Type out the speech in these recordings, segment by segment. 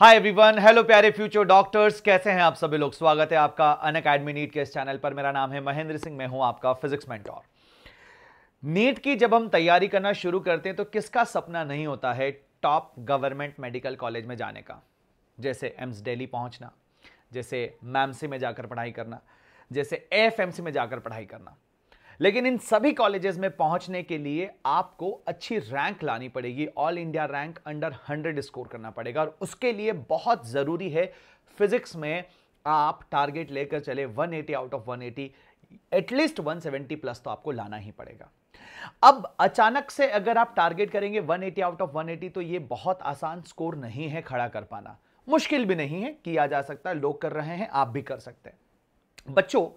हाय everyone hello प्यारे future doctors कैसे हैं आप सभी लोग स्वागत है आपका अन अकेडमी नीट के इस चैनल पर मेरा नाम है महेंद्र सिंह मैं हूं आपका फिजिक्स मेंटोर नीट की जब हम तैयारी करना शुरू करते हैं तो किसका सपना नहीं होता है टॉप गवर्नमेंट मेडिकल कॉलेज में जाने का जैसे एम्स डेली पहुंचना जैसे मैमसी में जाकर पढ़ाई करना जैसे एफ में जाकर पढ़ाई करना लेकिन इन सभी कॉलेजेस में पहुंचने के लिए आपको अच्छी रैंक लानी पड़ेगी all India rank under hundred score करना पड़ेगा और उसके लिए बहुत ज़रूरी है फिजिक्स में आप टारगेट लेकर चले 180 out of 180 at least one plus तो आपको लाना ही पड़ेगा अब अचानक से अगर आप टारगेट करेंगे 180 आउट ऑफ 180 तो ये बहुत आसान स्कोर नहीं है खड़ा कर पाना मुश्किल भी नहीं है किया जा सकता है लोग कर रहे हैं आप भी कर सकते हैं बच्चों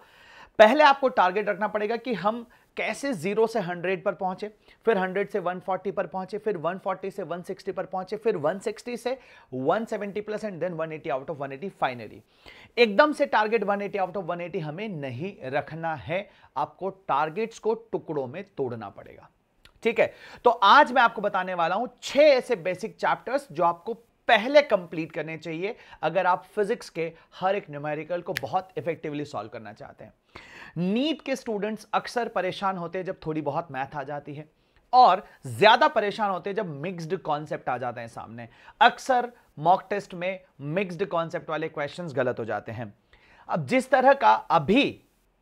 पहले आपको टारगेट रखना पड़ेगा कि हम कैसे जीरो से हंड्रेड पर पहुंचे फिर हंड्रेड से वन फोर्टी पर पहुंचे फिर वन फोर्टी से वन सिक्सटी पर पहुंचे फिर वन सिक्सटी से one seventy plus and then one eighty out of one eighty finally एकदम से target one eighty out of one eighty हमें नहीं रखना है आपको टारगेट्स को टुकड़ों में तोड़ना पड़ेगा ठीक है तो आज मैं आपको बताने वाला हूं छह ऐसे बेसिक चैप्टर्स जो आपको पहले कंप्लीट करने चाहिए अगर आप फिजिक्स के हर एक न्यूमेरिकल को बहुत इफेक्टिवली सॉल्व करना चाहते हैं नीट के स्टूडेंट्स अक्सर परेशान होते हैं जब थोड़ी बहुत मैथ आ जाती है और ज्यादा परेशान होते हैं जब मिक्स्ड कॉन्सेप्ट आ जाते हैं सामने अक्सर मॉक टेस्ट में मिक्स्ड कॉन्सेप्ट वाले क्वेश्चंस गलत हो जाते हैं अब जिस तरह का अभी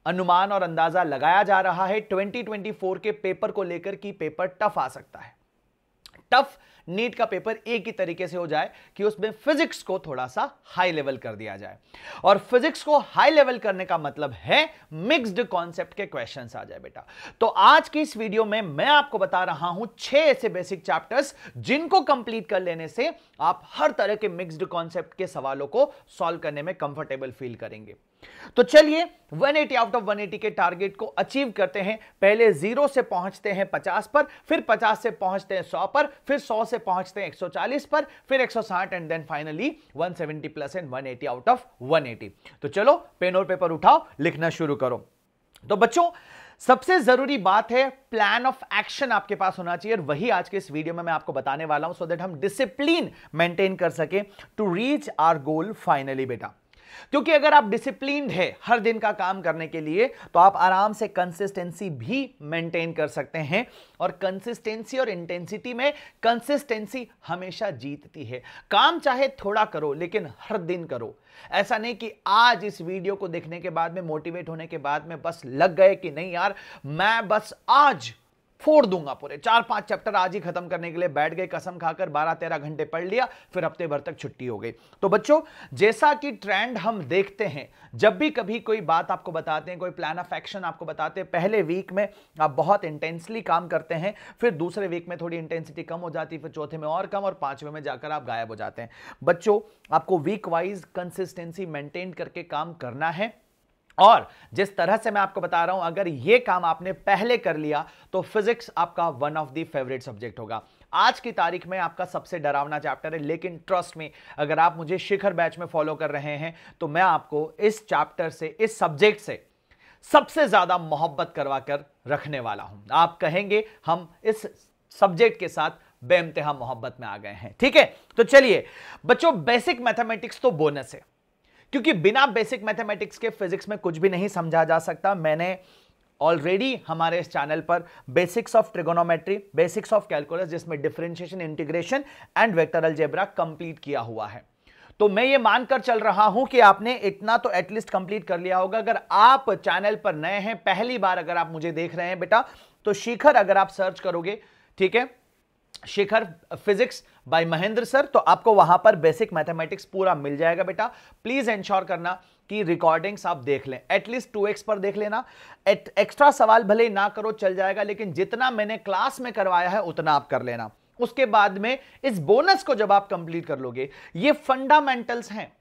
अनुमान और अंदाजा लगाया जा रहा है 2024 के पेपर को लेकर कि पेपर टफ आ सकता है टफ नीट का पेपर एक ही तरीके से हो जाए कि उसमें फिजिक्स को थोड़ा सा हाई लेवल कर दिया जाए और फिजिक्स को हाई लेवल करने का मतलब है मिक्स्ड कॉन्सेप्ट के क्वेश्चन आ जाए बेटा तो आज की इस वीडियो में मैं आपको बता रहा हूं छह ऐसे बेसिक चैप्टर्स जिनको कंप्लीट कर लेने से आप हर तरह के मिक्स्ड कॉन्सेप्ट के सवालों को सॉल्व करने में कंफर्टेबल फील करेंगे तो चलिए 180 आउट ऑफ 180 के टारगेट को अचीव करते हैं पहले जीरो से पहुंचते हैं 50 पर फिर 50 से पहुंचते हैं 100 पर फिर 100 से पहुंचते हैं 140 पर फिर 160 and then finally 170 plus and 180 out of 180 तो चलो पेन और पेपर उठाओ लिखना शुरू करो तो बच्चों सबसे जरूरी बात है प्लान ऑफ एक्शन आपके पास होना चाहिए और वही आज के इस वीडियो में मैं आपको बताने वाला हूं सो so देट हम डिसिप्लिन मेंटेन कर सके to reach our goal finally बेटा क्योंकि अगर आप डिसिप्लिन है हर दिन का काम करने के लिए तो आप आराम से कंसिस्टेंसी भी मेंटेन कर सकते हैं और कंसिस्टेंसी और इंटेंसिटी में कंसिस्टेंसी हमेशा जीतती है काम चाहे थोड़ा करो लेकिन हर दिन करो ऐसा नहीं कि आज इस वीडियो को देखने के बाद में मोटिवेट होने के बाद में बस लग गए कि नहीं यार मैं बस आज फोड़ दूंगा पूरे चार पांच चैप्टर आज ही खत्म करने के लिए बैठ गए कसम खाकर बारह तेरह घंटे पढ़ लिया फिर हफ्ते भर तक छुट्टी हो गई तो बच्चों जैसा कि ट्रेंड हम देखते हैं जब भी कभी कोई बात आपको बताते हैं कोई प्लान ऑफ एक्शन आपको बताते हैं पहले वीक में आप बहुत इंटेंसली काम करते हैं फिर दूसरे वीक में थोड़ी इंटेंसिटी कम हो जाती है फिर चौथे में और कम और पांचवें में जाकर आप गायब हो जाते हैं बच्चों आपको वीक वाइज कंसिस्टेंसी मेंटेन करके काम करना है और जिस तरह से मैं आपको बता रहा हूं अगर यह काम आपने पहले कर लिया तो फिजिक्स आपका one of the favourite subject होगा आज की तारीख में आपका सबसे डरावना चैप्टर है लेकिन ट्रस्ट में अगर आप मुझे शिखर बैच में फॉलो कर रहे हैं तो मैं आपको इस चैप्टर से इस सब्जेक्ट से सबसे ज्यादा मोहब्बत करवा कर रखने वाला हूं आप कहेंगे हम इस सब्जेक्ट के साथ बेमतहा मोहब्बत में आ गए हैं ठीक है तो चलिए बच्चों बेसिक मैथमेटिक्स तो बोनस है क्योंकि बिना बेसिक मैथमेटिक्स के फिजिक्स में कुछ भी नहीं समझा जा सकता मैंने ऑलरेडी हमारे इस चैनल पर basics of trigonometry basics of calculus जिसमें differentiation integration and vector algebra complete किया हुआ है तो मैं ये मानकर चल रहा हूं कि आपने इतना तो एटलीस्ट कंप्लीट कर लिया होगा अगर आप चैनल पर नए हैं पहली बार अगर आप मुझे देख रहे हैं बेटा तो शिखर अगर आप सर्च करोगे ठीक है Shikhar physics by Mahendra sir तो आपको वहां पर बेसिक मैथमेटिक्स पूरा मिल जाएगा बेटा प्लीज इंश्योर करना कि रिकॉर्डिंग्स आप देख लें एटलीस्ट टू एक्स पर देख लेना एट, एक्स्ट्रा सवाल भले ना करो चल जाएगा लेकिन जितना मैंने क्लास में करवाया है उतना आप कर लेना उसके बाद में इस बोनस को जब आप कंप्लीट कर लोगे ये फंडामेंटल्स हैं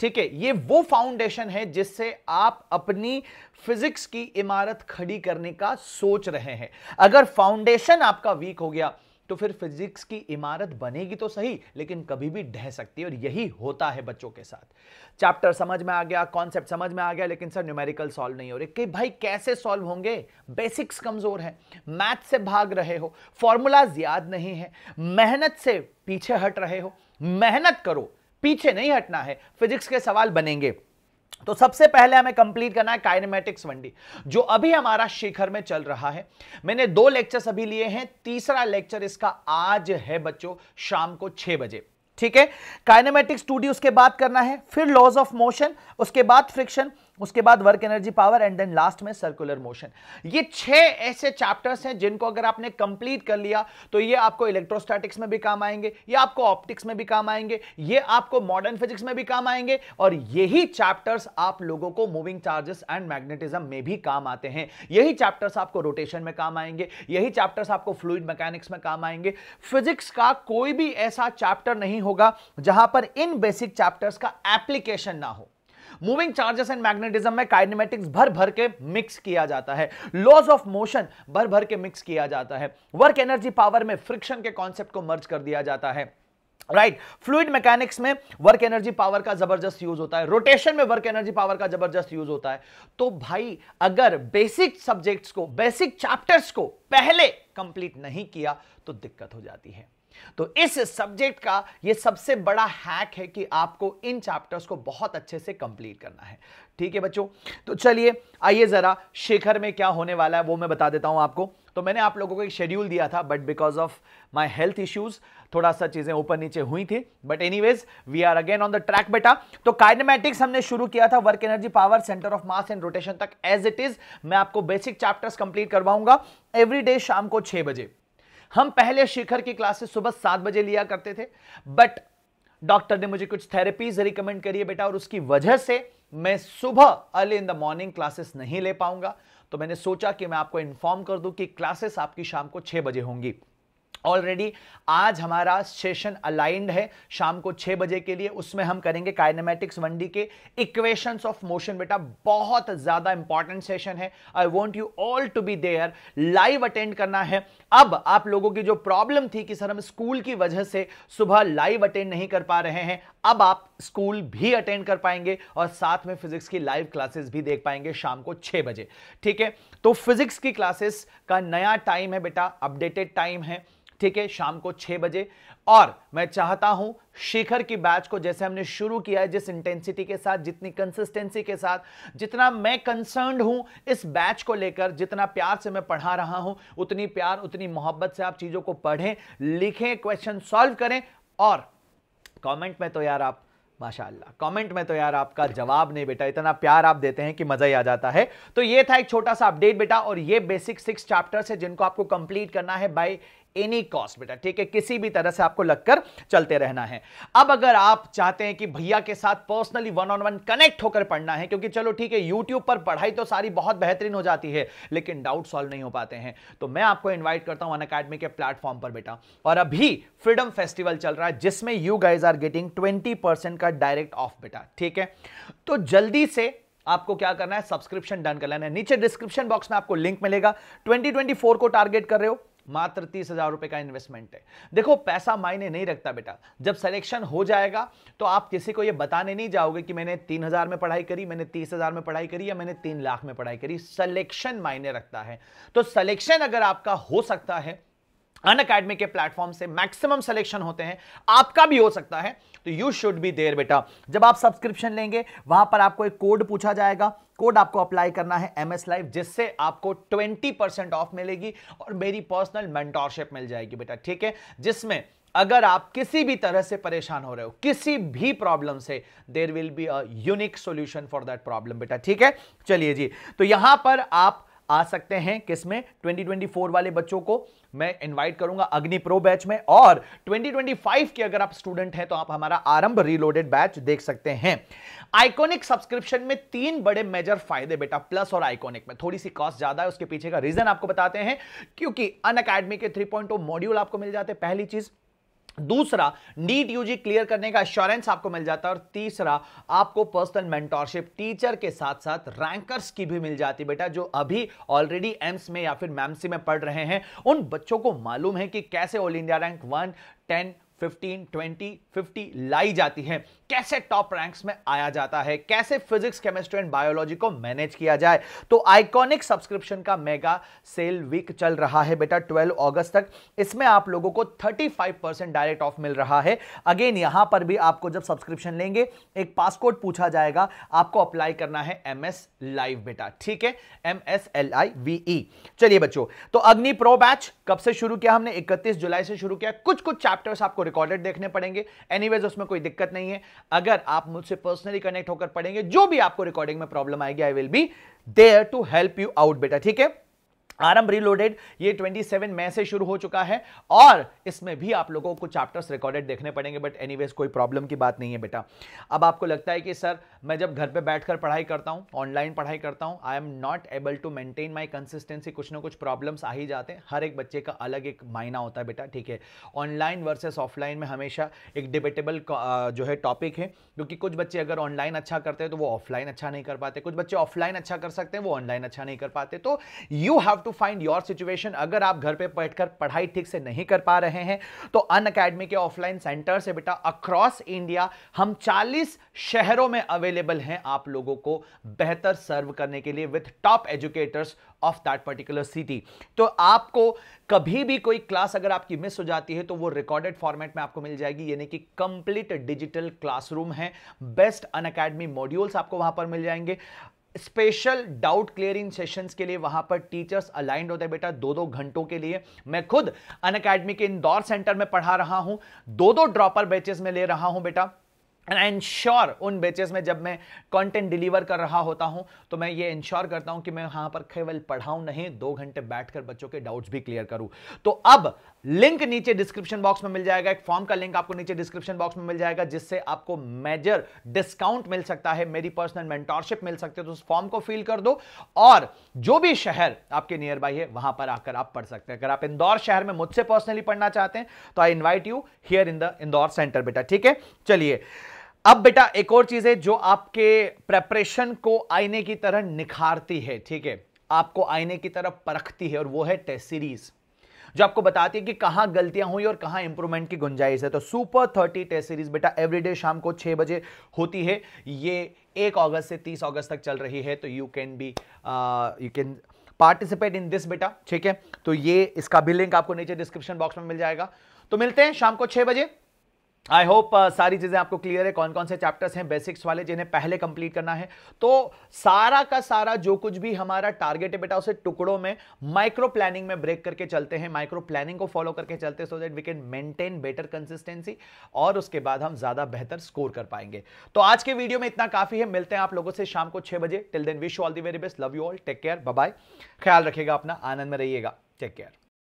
ठीक है ये वो फाउंडेशन है जिससे आप अपनी फिजिक्स की इमारत खड़ी करने का सोच रहे हैं अगर फाउंडेशन आपका वीक हो गया तो फिर फिजिक्स की इमारत बनेगी तो सही लेकिन कभी भी ढह सकती है और यही होता है बच्चों के साथ चैप्टर समझ में आ गया कॉन्सेप्ट समझ में आ गया लेकिन सर न्यूमेरिकल सॉल्व नहीं हो रहे कि भाई कैसे सॉल्व होंगे बेसिक्स कमजोर है मैथ से भाग रहे हो फॉर्मूलाज याद नहीं है मेहनत से पीछे हट रहे हो मेहनत करो पीछे नहीं हटना है फिजिक्स के सवाल बनेंगे तो सबसे पहले हमें कंप्लीट करना है काइनेमेटिक्स वनडी जो अभी हमारा शिखर में चल रहा है मैंने दो लेक्चर अभी लिए हैं तीसरा लेक्चर इसका आज है बच्चों शाम को छह बजे ठीक है काइनेमेटिक्स टू उसके बाद करना है फिर लॉज ऑफ मोशन उसके बाद फ्रिक्शन उसके बाद work energy power and then last में सर्कुलर मोशन ये छह ऐसे चैप्टर्स हैं जिनको अगर आपने कंप्लीट कर लिया तो ये आपको इलेक्ट्रोस्टैटिक्स में भी काम आएंगे ये आपको ऑप्टिक्स में भी काम आएंगे ये आपको मॉडर्न फिजिक्स में भी काम आएंगे और यही चैप्टर्स आप लोगों को मूविंग चार्जेस एंड मैग्नेटिज्म में भी काम आते हैं यही चैप्टर्स आपको रोटेशन में काम आएंगे यही चैप्टर्स आपको फ्लूड मैकेनिक्स में काम आएंगे फिजिक्स का कोई भी ऐसा चैप्टर नहीं होगा जहां पर इन बेसिक चैप्टर्स का एप्लीकेशन ना हो मूविंग चार्जेस एंड मैग्नेटिज्म में काइनेमेटिक्स भर भर के मिक्स किया जाता है लॉज ऑफ मोशन भर भर के मिक्स किया जाता है वर्क एनर्जी पावर में फ्रिक्शन के कॉन्सेप्ट को मर्ज कर दिया जाता है राइट फ्लूड मैकेनिक्स में वर्क एनर्जी पावर का जबरदस्त यूज होता है रोटेशन में वर्क एनर्जी पावर का जबरदस्त यूज होता है तो भाई अगर बेसिक सब्जेक्ट्स को बेसिक चैप्टर्स को पहले कंप्लीट नहीं किया तो दिक्कत हो जाती है तो इस सब्जेक्ट का ये सबसे बड़ा हैक है कि आपको इन चैप्टर्स को बहुत अच्छे से कंप्लीट करना है ठीक है बच्चों तो चलिए आइए ज़रा शिखर में क्या होने वाला है वो मैं बता देता हूं आपको तो मैंने आप लोगों को एक शेड्यूल दिया था but because of my health issues थोड़ा सा चीज़ें ऊपर नीचे हुई थी but anyways we are again on the track बेटा तो काइनेमेटिक्स हमने शुरू किया था work energy power centre of mass and rotation तक एज इट इज़ मैं आपको बेसिक चैप्टर्स कंप्लीट करवाऊंगा एवरी डे शाम को छह बजे हम पहले शिखर की क्लासेस सुबह सात बजे लिया करते थे बट डॉक्टर ने मुझे कुछ थेरेपीज रिकमेंड करी है बेटा और उसकी वजह से मैं सुबह early in the morning classes नहीं ले पाऊंगा तो मैंने सोचा कि मैं आपको इन्फॉर्म कर दूं कि क्लासेस आपकी शाम को छह बजे होंगी ऑलरेडी आज हमारा सेशन अलाइंड है शाम को छः बजे के लिए उसमें हम करेंगे काइनेमेटिक्स वन डी के इक्वेशंस ऑफ मोशन बेटा बहुत ज़्यादा इंपॉर्टेंट सेशन है I want you all to be there live attend करना है अब आप लोगों की जो प्रॉब्लम थी कि सर हम स्कूल की वजह से सुबह लाइव अटेंड नहीं कर पा रहे हैं अब आप स्कूल भी अटेंड कर पाएंगे और साथ में फिजिक्स की लाइव क्लासेस भी देख पाएंगे शाम को छः बजे ठीक है तो फिजिक्स की क्लासेस का नया टाइम है बेटा अपडेटेड टाइम है ठीक है शाम को छह बजे और मैं चाहता हूं शेखर की बैच को जैसे हमने शुरू किया है जिस इंटेंसिटी के साथ जितनी कंसिस्टेंसी के साथ जितना मैं कंसर्न हूं इस बैच को लेकर जितना प्यार से मैं पढ़ा रहा हूं उतनी प्यार उतनी मोहब्बत से आप चीज़ों को पढ़ें लिखें क्वेश्चन सॉल्व करें और कमेंट में तो यार आप माशाल्लाह कमेंट में तो यार आपका जवाब नहीं बेटा इतना प्यार आप देते हैं कि मज़ा ही आ जाता है तो ये था एक छोटा सा अपडेट बेटा और ये बेसिक सिक्स चैप्टर्स है जिनको आपको कंप्लीट करना है बाय एनी कॉस्ट बेटा ठीक है किसी भी तरह से आपको लगकर चलते रहना है अब अगर आप चाहते हैं कि भैया के साथ personally one on one connect होकर पढ़ना है क्योंकि चलो ठीक है यूट्यूब पर पढ़ाई तो सारी बहुत बेहतरीन हो जाती है लेकिन डाउट सॉल्व नहीं हो पाते हैं तो मैं आपको इन्वाइट करता हूं अन के प्लेटफॉर्म पर बेटा और अभी फ्रीडम फेस्टिवल चल रहा है जिसमें you guys are getting twenty का डायरेक्ट ऑफ बेटा ठीक है तो जल्दी से आपको क्या करना है सब्सक्रिप्शन डन कर लेना है नीचे डिस्क्रिप्शन बॉक्स में आपको लिंक मिलेगा 2024 को टारगेट कर रहे हो मात्र तीस हजार रुपए का इन्वेस्टमेंट है देखो पैसा मायने नहीं रखता बेटा जब सिलेक्शन हो जाएगा तो आप किसी को यह बताने नहीं जाओगे कि मैंने तीन हजार में पढ़ाई करी मैंने तीस हजार में पढ़ाई करी या मैंने तीन लाख में पढ़ाई करी सिलेक्शन मायने रखता है तो सिलेक्शन अगर आपका हो सकता है अन अकेडमी के प्लेटफॉर्म से मैक्सिमम सिलेक्शन होते हैं आपका भी हो सकता है तो यू शुड बी देयर बेटा जब आप सब्सक्रिप्शन लेंगे वहां पर आपको एक कोड पूछा जाएगा कोड आपको अप्लाई करना है एम एस लाइव जिससे आपको 20 परसेंट ऑफ मिलेगी और मेरी पर्सनल मेंटोरशिप मिल जाएगी बेटा ठीक है जिसमें अगर आप किसी भी तरह से परेशान हो रहे हो किसी भी प्रॉब्लम से there will be unique solution for that problem बेटा ठीक है चलिए जी तो यहां पर आप आ सकते हैं किसमें ट्वेंटी फोर वाले बच्चों को मैं इनवाइट करूंगा अग्नि प्रो बैच में और 2025 के अगर आप स्टूडेंट हैं तो आप हमारा आरंभ रीलोडेड बैच देख सकते हैं आइकॉनिक सब्सक्रिप्शन में तीन बड़े मेजर फायदे बेटा प्लस और आइकॉनिक में थोड़ी सी कॉस्ट ज्यादा है उसके पीछे का रीजन आपको बताते हैं क्योंकि अन अकेडमी के 3.0 मॉड्यूल आपको मिल जाते हैं पहली चीज दूसरा नीट यूजी क्लियर करने का अश्योरेंस आपको मिल जाता है और तीसरा आपको पर्सनल मेंटोरशिप टीचर के साथ साथ रैंकर्स की भी मिल जाती बेटा जो अभी ऑलरेडी एम्स में या फिर मैमसी में पढ़ रहे हैं उन बच्चों को मालूम है कि कैसे all India rank one ten 15, 20, 50 लाई जाती है कैसे टॉप रैंक्स में आया जाता है कैसे फिजिक्स केमिस्ट्री एंड बायोलॉजी को मैनेज किया जाए तो आइकॉनिक सब्सक्रिप्शन का मेगा सेल वीक चल रहा है बेटा 12 अगस्त तक इसमें आप लोगों को 35 परसेंट डायरेक्ट ऑफ मिल रहा है अगेन यहां पर भी आपको जब सब्सक्रिप्शन लेंगे एक पासकोड पूछा जाएगा आपको अप्लाई करना है एम एस लाइव बेटा ठीक है M S L I V E चलिए बच्चों तो अग्नि प्रो बैच कब से शुरू किया हमने 31 जुलाई से शुरू किया कुछ कुछ चैप्टर्स आपको रिकॉर्डेड देखने पड़ेंगे एनीवेज उसमें कोई दिक्कत नहीं है अगर आप मुझसे पर्सनली कनेक्ट होकर पढ़ेंगे जो भी आपको रिकॉर्डिंग में प्रॉब्लम आएगी I will be there to help you out बेटा ठीक है आरंभ रिलोडेड ये 27 मई से शुरू हो चुका है और इसमें भी आप लोगों को चैप्टर्स रिकॉर्डेड देखने पड़ेंगे बट एनीवेज कोई प्रॉब्लम की बात नहीं है बेटा अब आपको लगता है कि सर मैं जब घर पे बैठकर पढ़ाई करता हूँ ऑनलाइन पढ़ाई करता हूँ I am not able to maintain my consistency कुछ ना कुछ प्रॉब्लम्स आ ही जाते हैं हर एक बच्चे का अलग एक मायना होता है बेटा ठीक है ऑनलाइन वर्सेज ऑफलाइन में हमेशा एक डिबेटेबल जो है टॉपिक है क्योंकि कुछ बच्चे अगर ऑनलाइन अच्छा करते हैं तो वो ऑफलाइन अच्छा नहीं कर पाते कुछ बच्चे ऑफलाइन अच्छा कर सकते हैं वो ऑनलाइन अच्छा नहीं कर पाते तो you have to find your situation अगर आप घर पे बैठकर पढ़ाई ठीक से नहीं कर पा रहे हैं तो अन अकेडमी के ऑफलाइन सेंटर से बेटा अक्रॉस इंडिया हम 40 शहरों में अवेलेबल हैं आप लोगों को बेहतर सर्व करने के लिए with top educators of that particular city तो आपको कभी भी कोई क्लास अगर आपकी मिस हो जाती है तो वो रिकॉर्डेड फॉर्मेट में आपको मिल जाएगी यानी कि कंप्लीट डिजिटल क्लासरूम है बेस्ट अन अकेडमी मॉड्यूल्स आपको वहां पर मिल जाएंगे स्पेशल डाउट क्लियरिंग सेशंस के लिए वहां पर टीचर्स अलाइंड होते हैं बेटा दो दो घंटों के लिए मैं खुद अन अकेडमी के इंदौर सेंटर में पढ़ा रहा हूं दो दो ड्रॉपर बैचेस में ले रहा हूं बेटा एंड आई इंश्योर उन बेचेस में जब मैं कंटेंट डिलीवर कर रहा होता हूं तो मैं ये इंश्योर करता हूं कि मैं वहां पर केवल पढ़ाऊं नहीं दो घंटे बैठकर बच्चों के डाउट्स भी क्लियर करूं तो अब लिंक नीचे डिस्क्रिप्शन बॉक्स में मिल जाएगा एक फॉर्म का लिंक आपको नीचे डिस्क्रिप्शन बॉक्स में मिल जाएगा जिससे आपको मेजर डिस्काउंट मिल सकता है मेरी पर्सनल मेंटोरशिप मिल सकती है तो उस फॉर्म को फिल कर दो और जो भी शहर आपके नियर बाई है वहां पर आकर आप पढ़ सकते हैं अगर आप इंदौर शहर में मुझसे पर्सनली पढ़ना चाहते हैं तो I invite you here in the Indore centre बेटा ठीक है चलिए अब बेटा एक और चीज है जो आपके प्रेपरेशन को आईने की तरह निखारती है ठीक है आपको आईने की तरफ परखती है और वो है टेस्ट सीरीज जो आपको बताती है कि कहां गलतियां हुई और कहां इंप्रूवमेंट की गुंजाइश है तो सुपर थर्टी टेस्ट सीरीज बेटा एवरीडे शाम को छह बजे होती है ये एक अगस्त से तीस अगस्त तक चल रही है तो you can be you can participate in this बेटा ठीक है तो ये इसका भी लिंक आपको नीचे डिस्क्रिप्शन बॉक्स में मिल जाएगा तो मिलते हैं शाम को छह बजे आई होप uh, सारी चीज़ें आपको क्लियर है कौन कौन से चैप्टर्स हैं बेसिक्स वाले जिन्हें पहले कंप्लीट करना है तो सारा का सारा जो कुछ भी हमारा टारगेट है बेटा उसे टुकड़ों में माइक्रो प्लानिंग में ब्रेक करके चलते हैं माइक्रो प्लानिंग को फॉलो करके चलते हैं so that we can maintain better consistency और उसके बाद हम ज़्यादा बेहतर स्कोर कर पाएंगे तो आज के वीडियो में इतना काफ़ी है मिलते हैं आप लोगों से शाम को छः बजे till then wish all the very best love you all take care bye ख्याल रखिएगा अपना आनंद में रहिएगा टेक केयर